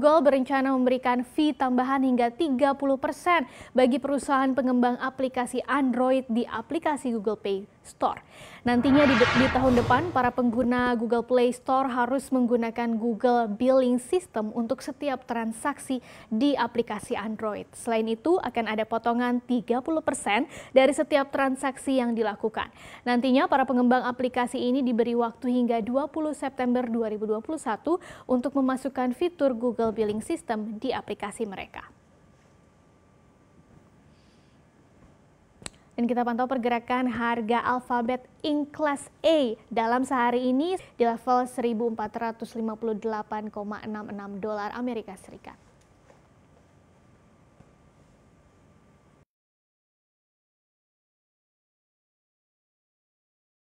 Google berencana memberikan fee tambahan hingga 30% bagi perusahaan pengembang aplikasi Android di aplikasi Google Play Store. Nantinya di, di tahun depan, para pengguna Google Play Store harus menggunakan Google Billing System untuk setiap transaksi di aplikasi Android. Selain itu, akan ada potongan 30% dari setiap transaksi yang dilakukan. Nantinya para pengembang aplikasi ini diberi waktu hingga 20 September 2021 untuk memasukkan fitur Google mobile billing system di aplikasi mereka. Dan kita pantau pergerakan harga Alphabet Inc. Class A dalam sehari ini di level 1458,66 dolar Amerika Serikat.